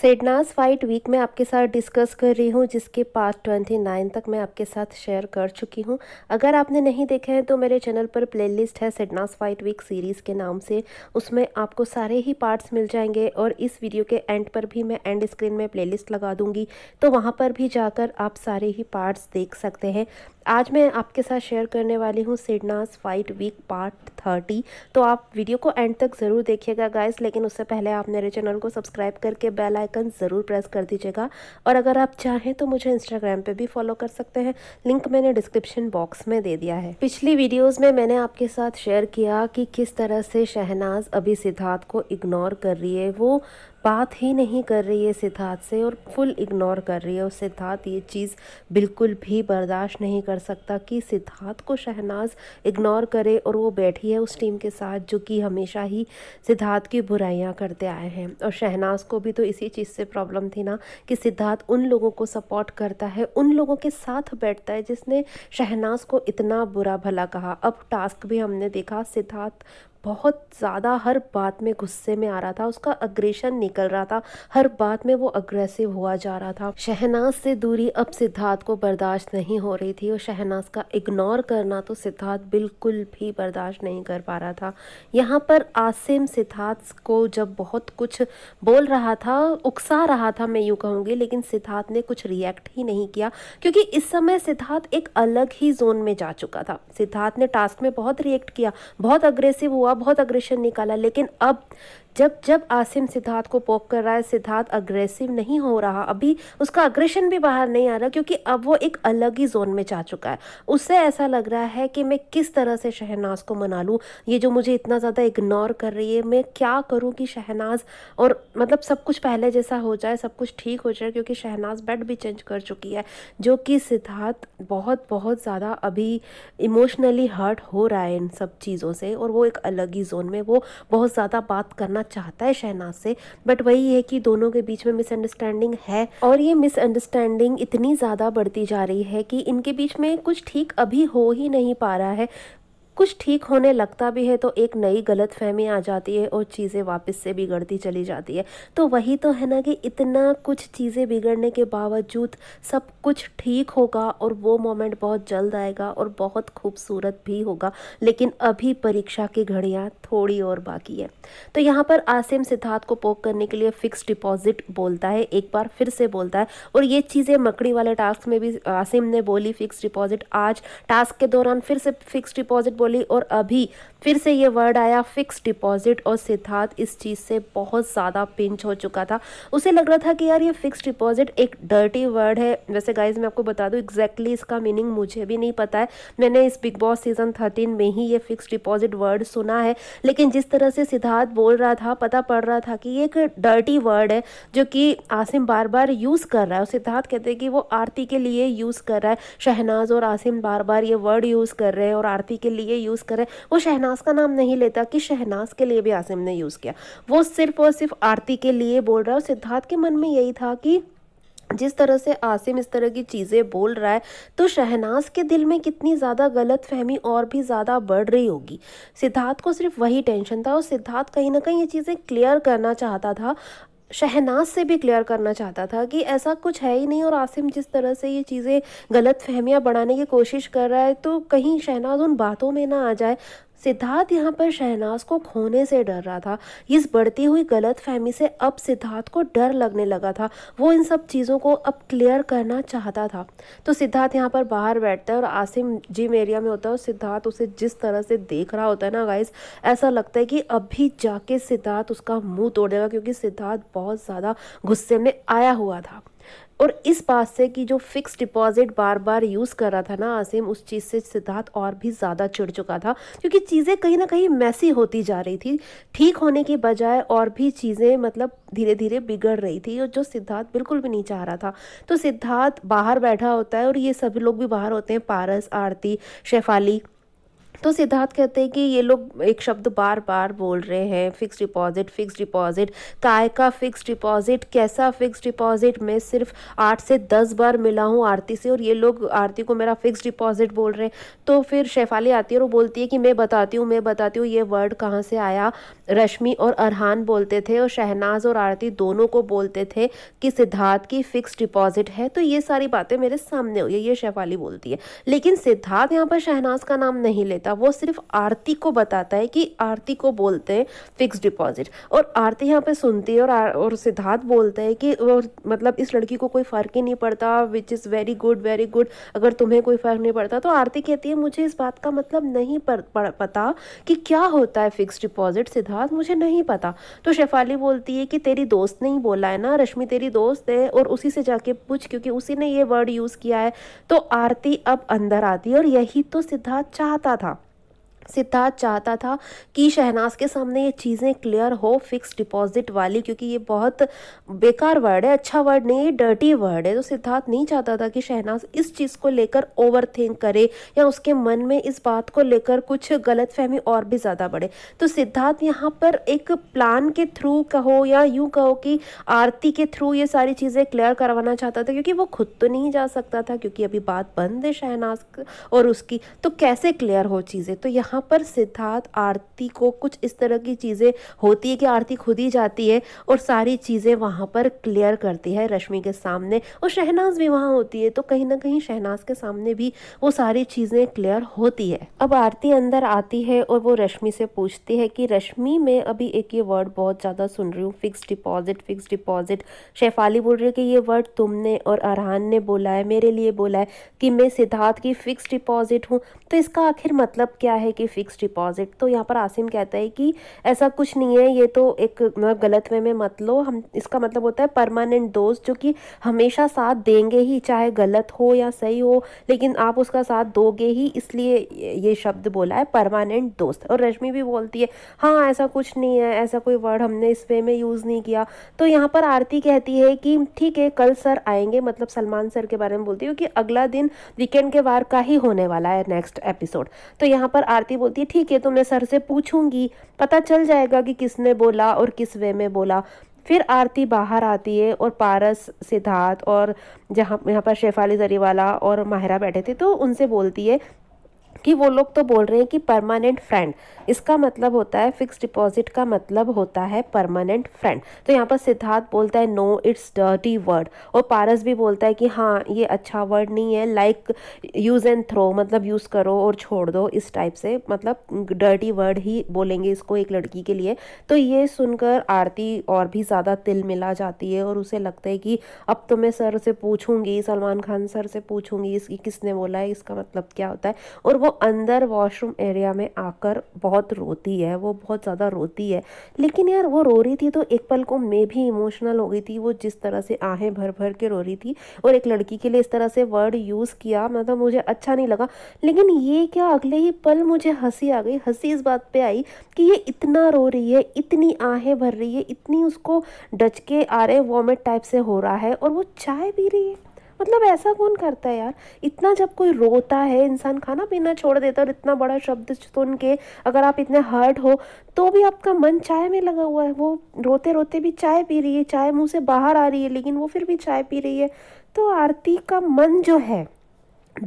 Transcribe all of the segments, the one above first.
सेडनास fight week में आपके साथ डिस्कस कर रही हूँ जिसके पार्ट ट्वेंटी नाइन तक मैं आपके साथ शेयर कर चुकी हूँ अगर आपने नहीं देखा है तो मेरे चैनल पर प्लेलिस्ट है सेडनास फाइट वीक सीरीज़ के नाम से उसमें आपको सारे ही पार्ट्स मिल जाएंगे और इस वीडियो के एंड पर भी मैं एंड स्क्रीन में प्ले लगा दूंगी तो वहाँ पर भी जाकर आप सारे ही पार्ट्स देख सकते हैं आज मैं आपके साथ शेयर करने वाली हूँ SidNaaz fight week part thirty तो आप वीडियो को एंड तक ज़रूर देखिएगा गाइस लेकिन उससे पहले आप मेरे चैनल को सब्सक्राइब करके बेल आइकन ज़रूर प्रेस कर दीजिएगा और अगर आप चाहें तो मुझे इंस्टाग्राम पे भी फॉलो कर सकते हैं लिंक मैंने डिस्क्रिप्शन बॉक्स में दे दिया है पिछली वीडियोज़ में मैंने आपके साथ शेयर किया कि किस तरह से शहनाज अभी सिद्धार्थ को इग्नोर कर रही है वो बात ही नहीं कर रही है सिद्धार्थ से और फुल इग्नोर कर रही है और सिद्धार्थ ये चीज़ बिल्कुल भी बर्दाश्त नहीं कर सकता कि सिद्धार्थ को शहनाज इग्नोर करे और वो बैठी है उस टीम के साथ जो कि हमेशा ही सिद्धार्थ की बुराइयाँ करते आए हैं और शहनाज को भी तो इसी चीज़ से प्रॉब्लम थी ना कि सिद्धार्थ उन लोगों को सपोर्ट करता है उन लोगों के साथ बैठता है जिसने शहनाज को इतना बुरा भला कहा अब टास्क भी हमने देखा सिद्धार्थ बहुत ज़्यादा हर बात में गुस्से में आ रहा था उसका अग्रेशन निकल रहा था हर बात में वो अग्रेसिव हुआ जा रहा था शहनाज से दूरी अब सिद्धार्थ को बर्दाश्त नहीं हो रही थी और शहनाज का इग्नोर करना तो सिद्धार्थ बिल्कुल भी बर्दाश्त नहीं कर पा रहा था यहाँ पर आसिम सिद्धार्थ को जब बहुत कुछ बोल रहा था उकसा रहा था मैं यूँ कहूँगी लेकिन सिद्धार्थ ने कुछ रिएक्ट ही नहीं किया क्योंकि इस समय सिद्धार्थ एक अलग ही जोन में जा चुका था सिद्धार्थ ने टास्क में बहुत रिएक्ट किया बहुत अग्रेसिव हुआ हुआ बहुत अग्रेशन निकाला लेकिन अब जब जब आसिम सिद्धार्थ को पोक कर रहा है सिद्धार्थ अग्रेसिव नहीं हो रहा अभी उसका अग्रेशन भी बाहर नहीं आ रहा क्योंकि अब वो एक अलग ही जोन में जा चुका है उससे ऐसा लग रहा है कि मैं किस तरह से शहनाज को मना लूँ ये जो मुझे इतना ज़्यादा इग्नोर कर रही है मैं क्या करूँ कि शहनाज और मतलब सब कुछ पहले जैसा हो जाए सब कुछ ठीक हो जाए क्योंकि शहनाज बेड भी चेंज कर चुकी है जो कि सिद्धार्थ बहुत बहुत ज़्यादा अभी इमोशनली हर्ट हो रहा है इन सब चीज़ों से और वो एक अलग ही जोन में वो बहुत ज़्यादा बात करना करना चाहता है शहनाज से बट वही है कि दोनों के बीच में मिसअंडरस्टैंडिंग है और ये मिसअंडरस्टैंडिंग इतनी ज़्यादा बढ़ती जा रही है कि इनके बीच में कुछ ठीक अभी हो ही नहीं पा रहा है कुछ ठीक होने लगता भी है तो एक नई गलत फहमी आ जाती है और चीज़ें वापस से बिगड़ती चली जाती है तो वही तो है ना कि इतना कुछ चीज़ें बिगड़ने के बावजूद सब कुछ ठीक होगा और वो मोमेंट बहुत जल्द आएगा और बहुत खूबसूरत भी होगा लेकिन अभी परीक्षा की घड़ियाँ थोड़ी और बाकी है तो यहाँ पर आसिम सिद्धार्थ को पोक करने के लिए फ़िक्स डिपॉजिट बोलता है एक बार फिर से बोलता है और ये चीज़ें मकड़ी वाले टास्क में भी आसिम ने बोली फ़िक्स डिपॉजिट आज टास्क के दौरान फिर से फ़िक्स डिपॉजिट बोली और अभी फिर से ये वर्ड आया फिक्स डिपॉजिट और सिद्धार्थ इस चीज़ से बहुत ज़्यादा पिंच हो चुका था उसे लग रहा था कि यार ये फिक्स डिपॉजिट एक डर्टी वर्ड है वैसे गाइज मैं आपको बता दूँ एग्जैक्टली इसका मीनिंग मुझे भी नहीं पता है मैंने इस बिग बॉस सीजन थर्टीन में ही ये फिक्स डिपॉजिट वर्ड सुना है लेकिन जिस तरह से सिद्धार्थ बोल रहा था पता पड़ रहा था कि ये एक डर्टी वर्ड है जो कि आसिम बार बार यूज़ कर रहा है और सिद्धार्थ कहते हैं कि वो आरती के लिए यूज़ कर रहा है शहनाज और आसिम बार बार ये वर्ड यूज़ कर रहे हैं और आरती के लिए यूज़ कर रहे हैं वो शहनाज शहनाज का नाम नहीं लेता कि शहनाज के लिए भी आसिम ने यूज़ किया वो सिर्फ और सिर्फ आरती के लिए बोल रहा है और सिद्धार्थ के मन में यही था कि जिस तरह से आसिम इस तरह की चीज़ें बोल रहा है तो शहनाज के दिल में कितनी ज़्यादा गलत फहमी और भी ज़्यादा बढ़ रही होगी सिद्धार्थ को सिर्फ वही टेंशन था और सिद्धार्थ कहीं ना कहीं ये चीज़ें क्लियर करना चाहता था शहनाज से भी क्लियर करना चाहता था कि ऐसा कुछ है ही नहीं और आसिम जिस तरह से ये चीज़ें गलत फहमियाँ बढ़ाने की कोशिश कर रहा है तो कहीं शहनाज उन बातों में ना आ जाए सिद्धार्थ यहाँ पर शहनाज को खोने से डर रहा था इस बढ़ती हुई गलत फहमी से अब सिद्धार्थ को डर लगने लगा था वो इन सब चीज़ों को अब क्लियर करना चाहता था तो सिद्धार्थ यहाँ पर बाहर बैठता है और आसिम जिम एरिया में होता है और सिद्धार्थ उसे जिस तरह से देख रहा होता है ना गाइस ऐसा लगता है कि अभी जाके सिद्धार्थ उसका मुँह तोड़ देगा क्योंकि सिद्धार्थ बहुत ज़्यादा गुस्से में आया हुआ था और इस बात से कि जो फिक्स डिपॉजिट बार बार यूज़ कर रहा था ना आसिम उस चीज़ से सिद्धार्थ और भी ज़्यादा चिड़ चुका था क्योंकि चीज़ें कहीं ना कहीं मैसी होती जा रही थी ठीक होने के बजाय और भी चीज़ें मतलब धीरे धीरे बिगड़ रही थी और जो सिद्धार्थ बिल्कुल भी नहीं चाह रहा था तो सिद्धार्थ बाहर बैठा होता है और ये सभी लोग भी बाहर होते हैं पारस आरती शेफाली तो सिद्धार्थ कहते हैं कि ये लोग एक शब्द बार बार बोल रहे हैं फिक्स डिपॉजिट फिक्स डिपॉजिट काय का फिक्स डिपॉजिट कैसा फिक्स डिपॉजिट मैं सिर्फ आठ से दस बार मिला हूँ आरती से और ये लोग आरती को मेरा फिक्स डिपॉजिट बोल रहे हैं तो फिर शेफाली आती है और वो बोलती है कि मैं बताती हूँ मैं बताती हूँ ये वर्ड कहाँ से आया रश्मि और अरहान बोलते थे और शहनाज और आरती दोनों को बोलते थे कि सिद्धार्थ की फिक्स डिपॉजिट है तो ये सारी बातें मेरे सामने हुई है ये शेफाली बोलती है लेकिन सिद्धार्थ यहाँ पर शहनाज का नाम नहीं लेता बताता वो सिर्फ आरती को बताता है कि आरती को बोलते हैं फिक्स डिपॉजिट और आरती यहाँ पे सुनती है और और सिद्धार्थ बोलता है कि मतलब इस लड़की को कोई फ़र्क ही नहीं पड़ता which is very good very good अगर तुम्हें कोई फ़र्क नहीं पड़ता तो आरती कहती है मुझे इस बात का मतलब नहीं पता कि क्या होता है फिक्स डिपॉजिट सिद्धार्थ मुझे नहीं पता तो शेफाली बोलती है कि तेरी दोस्त ने ही बोला है ना रश्मि तेरी दोस्त है और उसी से जाके पूछ क्योंकि उसी ने ये वर्ड यूज़ किया है तो आरती अब अंदर आती है और यही तो सिद्धार्थ चाहता था सिद्धार्थ चाहता था कि शहनाज के सामने ये चीज़ें क्लियर हो फिक्स डिपॉजिट वाली क्योंकि ये बहुत बेकार वर्ड है अच्छा वर्ड नहीं है डर्टी वर्ड है तो सिद्धार्थ नहीं चाहता था कि शहनाज इस चीज़ को लेकर ओवर थिंक करे या उसके मन में इस बात को लेकर कुछ गलत फहमी और भी ज़्यादा बढ़े तो सिद्धार्थ यहाँ पर एक प्लान के थ्रू कहो या यूँ कहो कि आरती के थ्रू ये सारी चीज़ें क्लियर करवाना चाहता था क्योंकि वो खुद तो नहीं जा सकता था क्योंकि अभी बात बंद है शहनाज और उसकी तो कैसे क्लियर हो चीज़ें तो यहाँ यहाँ पर सिद्धार्थ आरती को कुछ इस तरह की चीज़ें होती है कि आरती खुद ही जाती है और सारी चीज़ें वहाँ पर क्लियर करती है रश्मि के सामने और शहनाज भी वहाँ होती है तो कहीं ना कहीं शहनाज के सामने भी वो सारी चीज़ें क्लियर होती है अब आरती अंदर आती है और वो रश्मि से पूछती है कि रश्मि मैं अभी एक ये वर्ड बहुत ज़्यादा सुन रही हूँ fix deposit fix deposit Shefali बोल रही है कि ये वर्ड तुमने और अरहान ने बोला है मेरे लिए बोला है कि मैं सिद्धार्थ की फिक्स डिपॉजिट हूँ तो इसका आखिर मतलब क्या है कि आपकी फ़िक्स डिपॉज़िट तो यहाँ पर आसिम कहता है कि ऐसा कुछ नहीं है ये तो एक मतलब गलत वे में मत लो हम इसका मतलब होता है परमानेंट दोस्त जो कि हमेशा साथ देंगे ही चाहे गलत हो या सही हो लेकिन आप उसका साथ दोगे ही इसलिए ये शब्द बोला है परमानेंट दोस्त और रश्मि भी बोलती है हाँ ऐसा कुछ नहीं है ऐसा कोई वर्ड हमने इस वे में यूज़ नहीं किया तो यहाँ पर आरती कहती है कि ठीक है कल सर आएंगे मतलब सलमान सर के बारे में बोलती है क्योंकि अगला दिन वीकेंड के वार का ही होने वाला है नेक्स्ट एपिसोड तो यहाँ पर आरती स्वाति बोलती है ठीक है तो मैं सर से पूछूंगी पता चल जाएगा कि किसने बोला और किस वे में बोला फिर आरती बाहर आती है और पारस सिद्धार्थ और जहाँ यहाँ पर शेफाली जरीवाला और माहिरा बैठे थे तो उनसे बोलती है कि वो लोग तो बोल रहे हैं कि परमानेंट फ्रेंड इसका मतलब होता है फिक्स डिपॉजिट का मतलब होता है परमानेंट फ्रेंड तो यहाँ पर सिद्धार्थ बोलता है नो इट्स डर्टी वर्ड और पारस भी बोलता है कि हाँ ये अच्छा वर्ड नहीं है लाइक यूज़ एंड थ्रो मतलब यूज़ करो और छोड़ दो इस टाइप से मतलब डर्टी वर्ड ही बोलेंगे इसको एक लड़की के लिए तो ये सुनकर आरती और भी ज़्यादा तिल मिला जाती है और उसे लगता है कि अब तो मैं सर से पूछूंगी सलमान खान सर से पूछूंगी इसकी किसने बोला है इसका मतलब क्या होता है और वो अंदर वॉशरूम एरिया में आकर बहुत रोती है वो बहुत ज़्यादा रोती है लेकिन यार वो रो रही थी तो एक पल को मैं भी इमोशनल हो गई थी वो जिस तरह से आहें भर भर के रो रही थी और एक लड़की के लिए इस तरह से वर्ड यूज़ किया मतलब मुझे अच्छा नहीं लगा लेकिन ये क्या अगले ही पल मुझे हंसी आ गई हंसी इस बात पर आई कि ये इतना रो रही है इतनी आहें भर रही है इतनी उसको डचके आ रहे वॉमिट टाइप से हो रहा है और वो चाय पी रही है मतलब ऐसा कौन करता है यार इतना जब कोई रोता है इंसान खाना पीना छोड़ देता है और इतना बड़ा शब्द सुन के अगर आप इतने हर्ट हो तो भी आपका मन चाय में लगा हुआ है वो रोते रोते भी चाय पी रही है चाय मुँह से बाहर आ रही है लेकिन वो फिर भी चाय पी रही है तो आरती का मन जो है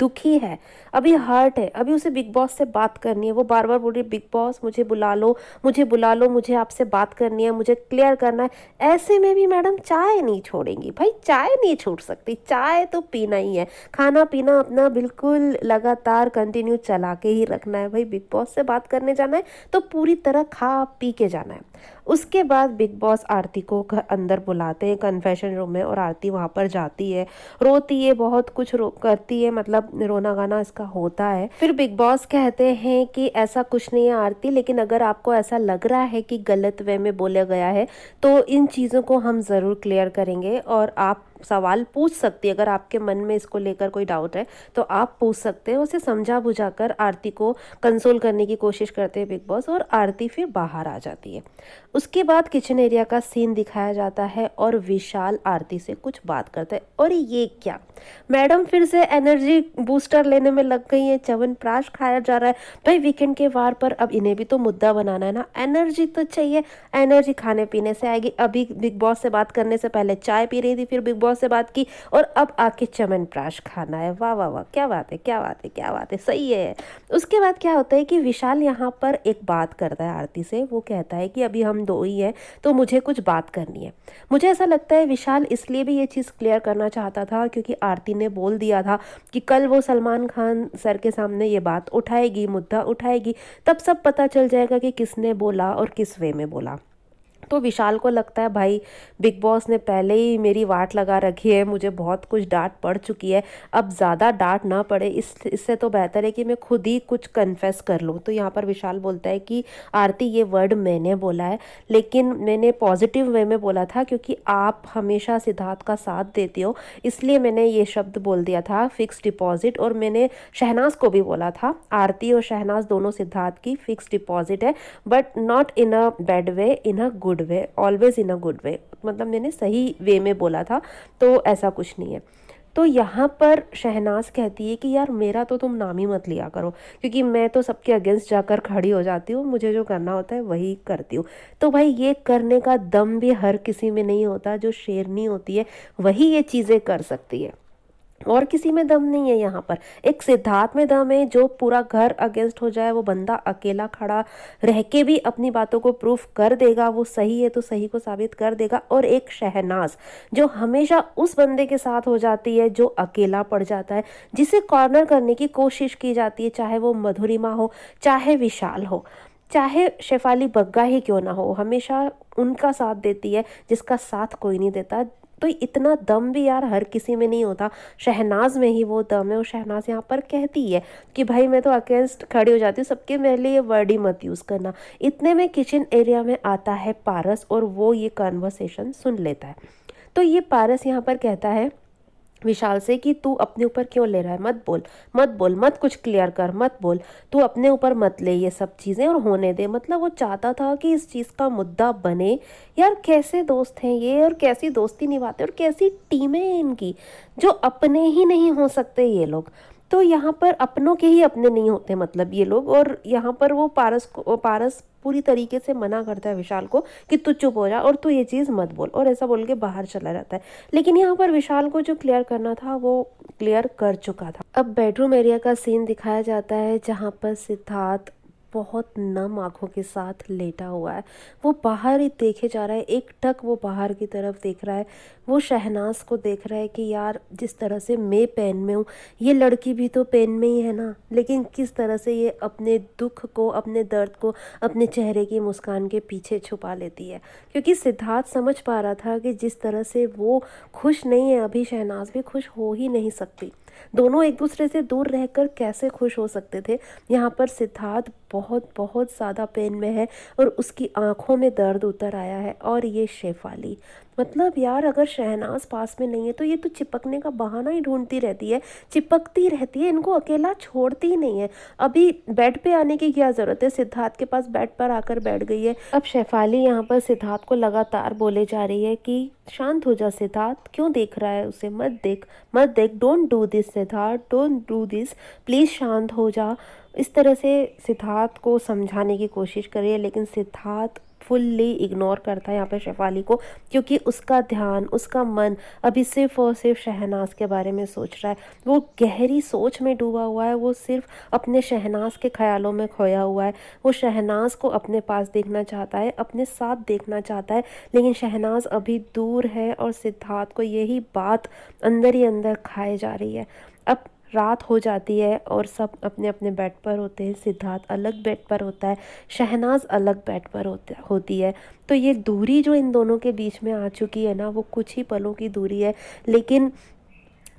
दुखी है अभी हार्ट है अभी उसे बिग बॉस से बात करनी है वो बार बार बोल रही है बिग बॉस मुझे बुला लो मुझे बुला लो मुझे आपसे बात करनी है मुझे क्लियर करना है ऐसे में भी मैडम चाय नहीं छोड़ेंगी भाई चाय नहीं छूट सकती चाय तो पीना ही है खाना पीना अपना बिल्कुल लगातार कंटिन्यू चला के ही रखना है भाई बिग बॉस से बात करने जाना है तो पूरी तरह खा पी के जाना है उसके बाद बिग बॉस आरती को अंदर बुलाते हैं कन्फेशन रूम में और आरती वहाँ पर जाती है रोती है बहुत कुछ रो करती है मतलब रोना गाना इसका का होता है फिर बिग बॉस कहते हैं कि ऐसा कुछ नहीं है आरती लेकिन अगर आपको ऐसा लग रहा है कि गलत वे में बोला गया है तो इन चीज़ों को हम ज़रूर क्लियर करेंगे और आप सवाल पूछ सकती है अगर आपके मन में इसको लेकर कोई डाउट है तो आप पूछ सकते हैं उसे समझा बुझा कर आरती को कंसोल करने की कोशिश करते हैं बिग बॉस और आरती फिर बाहर आ जाती है उसके बाद किचन एरिया का सीन दिखाया जाता है और विशाल आरती से कुछ बात करता है और ये क्या मैडम फिर से एनर्जी बूस्टर लेने में लग गई है चवन प्राश खाया जा रहा है भाई वीकेंड के वार पर अब इन्हें भी तो मुद्दा बनाना है ना एनर्जी तो चाहिए एनर्जी खाने पीने से आएगी अभी बिग बॉस से बात करने से पहले चाय पी रही थी फिर बिग बॉस बॉस से बात की और अब आके प्राश खाना है वाह वाह वाह क्या बात है क्या बात है क्या बात है सही है उसके बाद क्या होता है कि विशाल यहाँ पर एक बात करता है आरती से वो कहता है कि अभी हम दो ही हैं तो मुझे कुछ बात करनी है मुझे ऐसा लगता है विशाल इसलिए भी ये चीज़ क्लियर करना चाहता था क्योंकि आरती ने बोल दिया था कि कल वो सलमान खान सर के सामने ये बात उठाएगी मुद्दा उठाएगी तब सब पता चल जाएगा कि किसने बोला और किस वे में बोला तो विशाल को लगता है भाई बिग बॉस ने पहले ही मेरी वाट लगा रखी है मुझे बहुत कुछ डांट पड़ चुकी है अब ज़्यादा डांट ना पड़े इस इससे तो बेहतर है कि मैं खुद ही कुछ कन्फेस कर लूँ तो यहाँ पर विशाल बोलता है कि आरती ये वर्ड मैंने बोला है लेकिन मैंने पॉजिटिव वे में बोला था क्योंकि आप हमेशा सिद्धार्थ का साथ देते हो इसलिए मैंने ये शब्द बोल दिया था फिक्स डिपॉजिट और मैंने शहनाज को भी बोला था आरती और शहनाज दोनों सिद्धार्थ की फिक्स डिपॉजिट है but not in a bad way in a good good way always in a good way मतलब मैंने सही वे में बोला था तो ऐसा कुछ नहीं है तो यहाँ पर शहनाज कहती है कि यार मेरा तो तुम नाम ही मत लिया करो क्योंकि मैं तो सबके अगेंस्ट जाकर खड़ी हो जाती हूँ मुझे जो करना होता है वही करती हूँ तो भाई ये करने का दम भी हर किसी में नहीं होता जो शेरनी होती है वही ये चीज़ें कर सकती है और किसी में दम नहीं है यहाँ पर एक सिद्धार्थ में दम है जो पूरा घर अगेंस्ट हो जाए वो बंदा अकेला खड़ा रह के भी अपनी बातों को प्रूफ कर देगा वो सही है तो सही को साबित कर देगा और एक शहनाज जो हमेशा उस बंदे के साथ हो जाती है जो अकेला पड़ जाता है जिसे कॉर्नर करने की कोशिश की जाती है चाहे वो मधुरिमा हो चाहे विशाल हो चाहे शेफाली बग्गा ही क्यों ना हो हमेशा उनका साथ देती है जिसका साथ कोई नहीं देता तो इतना दम भी यार हर किसी में नहीं होता शहनाज में ही वो दम है और शहनाज यहाँ पर कहती है कि भाई मैं तो अगेंस्ट खड़ी हो जाती हूँ सबके मेरे लिए वर्ड ही मत यूज़ करना इतने में किचन एरिया में आता है पारस और वो ये कॉन्वर्सेशन सुन लेता है तो ये पारस यहाँ पर कहता है विशाल से कि तू अपने ऊपर क्यों ले रहा है मत बोल मत बोल मत कुछ क्लियर कर मत बोल तू अपने ऊपर मत ले ये सब चीज़ें और होने दे मतलब वो चाहता था कि इस चीज़ का मुद्दा बने यार कैसे दोस्त हैं ये और कैसी दोस्ती निभाते और कैसी टीमें हैं इनकी जो अपने ही नहीं हो सकते ये लोग तो यहाँ पर अपनों के ही अपने नहीं होते मतलब ये लोग और यहाँ पर वो पारस को पारस पूरी तरीके से मना करता है विशाल को कि तू चुप हो जा और तू ये चीज़ मत बोल और ऐसा बोल के बाहर चला जाता है लेकिन यहाँ पर विशाल को जो क्लियर करना था वो क्लियर कर चुका था अब बेडरूम एरिया का सीन दिखाया जाता है जहाँ पर सिद्धार्थ बहुत नम आँखों के साथ लेटा हुआ है वो बाहर ही देखे जा रहा है एक टक वो बाहर की तरफ देख रहा है वो शहनाज को देख रहा है कि यार जिस तरह से मैं पेन में हूँ ये लड़की भी तो पेन में ही है ना लेकिन किस तरह से ये अपने दुख को अपने दर्द को अपने चेहरे की मुस्कान के पीछे छुपा लेती है क्योंकि सिद्धार्थ समझ पा रहा था कि जिस तरह से वो खुश नहीं है अभी शहनाज भी खुश हो ही नहीं सकती दोनों एक दूसरे से दूर रहकर कैसे खुश हो सकते थे यहाँ पर सिद्धार्थ बहुत बहुत ज़्यादा पेन में है और उसकी आँखों में दर्द उतर आया है और ये शेफाली मतलब यार अगर शहनाज पास में नहीं है तो ये तो चिपकने का बहाना ही ढूंढती रहती है चिपकती रहती है इनको अकेला छोड़ती ही नहीं है अभी बेड पे आने की क्या ज़रूरत है सिद्धार्थ के पास बेड पर आकर बैठ गई है अब शेफाली यहाँ पर सिद्धार्थ को लगातार बोले जा रही है कि शांत हो जा सिद्धार्थ क्यों देख रहा है उसे मत देख मत देख don't do this Sidharth don't do this please शांत हो जा इस तरह से सिद्धार्थ को समझाने की कोशिश कर रही है लेकिन सिद्धार्थ फुल्ली इग्नोर करता है यहाँ पे शेफाली को क्योंकि उसका ध्यान उसका मन अभी सिर्फ और सिर्फ शहनाज के बारे में सोच रहा है वो गहरी सोच में डूबा हुआ है वो सिर्फ अपने शहनाज के ख्यालों में खोया हुआ है वो शहनाज को अपने पास देखना चाहता है अपने साथ देखना चाहता है लेकिन शहनाज अभी दूर है और सिद्धार्थ को यही बात अंदर ही अंदर खाए जा रही है अब रात हो जाती है और सब अपने अपने बेड पर होते हैं सिद्धार्थ अलग बेड पर होता है शहनाज अलग बेड पर होता होती है तो ये दूरी जो इन दोनों के बीच में आ चुकी है ना वो कुछ ही पलों की दूरी है लेकिन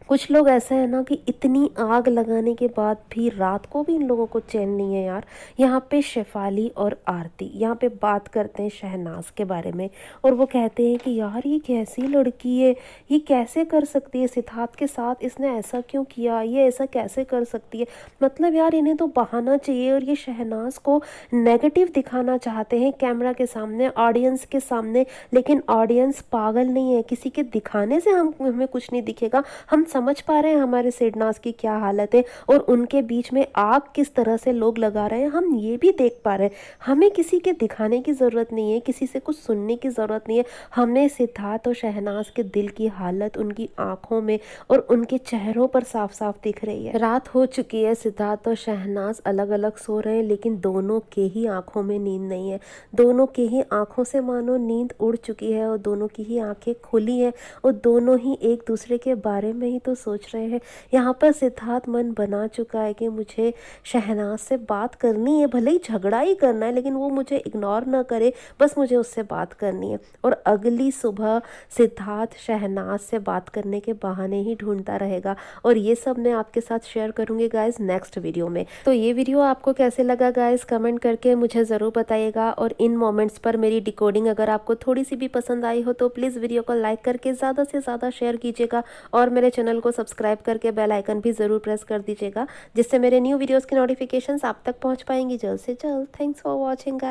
कुछ लोग ऐसे हैं ना कि इतनी आग लगाने के बाद भी रात को भी इन लोगों को चैन नहीं है यार यहाँ पे शेफाली और आरती यहाँ पे बात करते हैं शहनाज के बारे में और वो कहते हैं कि यार ये कैसी लड़की है ये कैसे कर सकती है सिद्धार्थ के साथ इसने ऐसा क्यों किया ये ऐसा कैसे कर सकती है मतलब यार इन्हें तो बहाना चाहिए और ये शहनाज को नेगेटिव दिखाना चाहते हैं कैमरा के सामने ऑडियंस के सामने लेकिन ऑडियंस पागल नहीं है किसी के दिखाने से हम हमें कुछ नहीं दिखेगा हम समझ पा रहे हैं हमारे सेडनास की क्या हालत है और उनके बीच में आग किस तरह से लोग लगा रहे हैं हम ये भी देख पा रहे हैं हमें किसी के दिखाने की ज़रूरत नहीं है किसी से कुछ सुनने की ज़रूरत नहीं है हमने सिद्धार्थ और शहनाज के दिल की हालत उनकी आँखों में और उनके चेहरों पर साफ साफ दिख रही है रात हो चुकी है सिद्धार्थ और शहनाज अलग अलग सो रहे हैं लेकिन दोनों के ही आँखों में नींद नहीं है दोनों के ही आँखों से मानो नींद उड़ चुकी है और दोनों की ही आँखें खुली हैं और दोनों ही एक दूसरे के बारे में ही तो सोच रहे हैं यहाँ पर सिद्धार्थ मन बना चुका है कि मुझे शहनाज से बात करनी है भले ही झगड़ा ही करना है लेकिन वो मुझे इग्नोर ना करे बस मुझे उससे बात करनी है और अगली सुबह सिद्धार्थ शहनाज से बात करने के बहाने ही ढूंढता रहेगा और ये सब मैं आपके साथ शेयर करूँगी गाइज नेक्स्ट वीडियो में तो ये वीडियो आपको कैसे लगा गाइज कमेंट करके मुझे ज़रूर बताइएगा और इन मोमेंट्स पर मेरी डिकोडिंग अगर आपको थोड़ी सी भी पसंद आई हो तो प्लीज़ वीडियो को लाइक करके ज़्यादा से ज़्यादा शेयर कीजिएगा और मेरे चैनल चैनल को सब्सक्राइब करके बेल आइकन भी ज़रूर प्रेस कर दीजिएगा जिससे मेरे न्यू वीडियोज़ की नोटिफिकेशन आप तक पहुंच पाएंगी जल्द से जल्द थैंक्स फॉर वॉचिंग